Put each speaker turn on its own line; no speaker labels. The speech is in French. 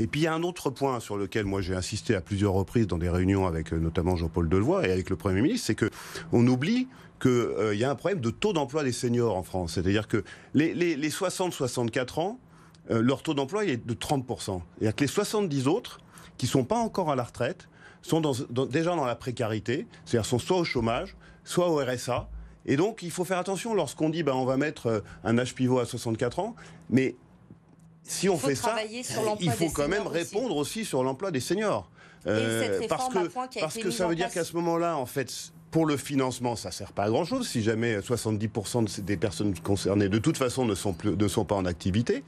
Et puis il y a un autre point sur lequel moi j'ai insisté à plusieurs reprises dans des réunions avec euh, notamment Jean-Paul Delevoye et avec le Premier ministre, c'est que on oublie qu'il euh, y a un problème de taux d'emploi des seniors en France. C'est-à-dire que les, 60-64 ans, euh, leur taux d'emploi est de 30%. C'est-à-dire que les 70 autres, qui ne sont pas encore à la retraite, sont déjà dans la précarité, c'est-à-dire sont soit au chômage, soit au RSA. Et donc, il faut faire attention lorsqu'on dit ben, on va mettre un âge pivot à 64 ans, mais si on fait ça, il faut quand même répondre aussi, sur l'emploi des seniors. Euh, parce que, ça veut dire qu'à ce moment-là, en fait, pour le financement, ça sert pas à grand chose si jamais 70% des personnes concernées de toute façon ne sont pas en activité.